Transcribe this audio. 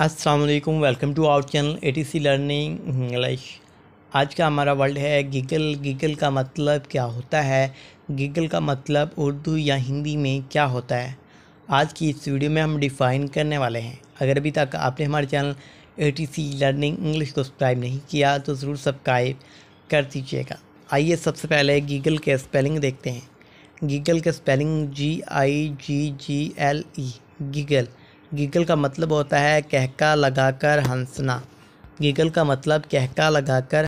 Aslam welcome to our channel A T C learning English आज का हमारा वर्ल्ड है गिगल गिगल का मतलब क्या होता है गिगल का मतलब उर्दू या हिंदी में क्या होता है आज की इस वीडियो में हम डिफ़ाइन करने वाले हैं अगर अभी तक आपने हमारे channel A T C learning English को सब्सक्राइब नहीं किया तो ज़रूर सब्सक्राइब कर दीजिएगा आइए सबसे पहले गीगल के स्पेलिंग देखते हैं गीगल के स्पेलिंग जी आई जी जी एल ई गीगल गीगल का मतलब होता है कहका लगाकर हंसना गीगल का मतलब कहका लगाकर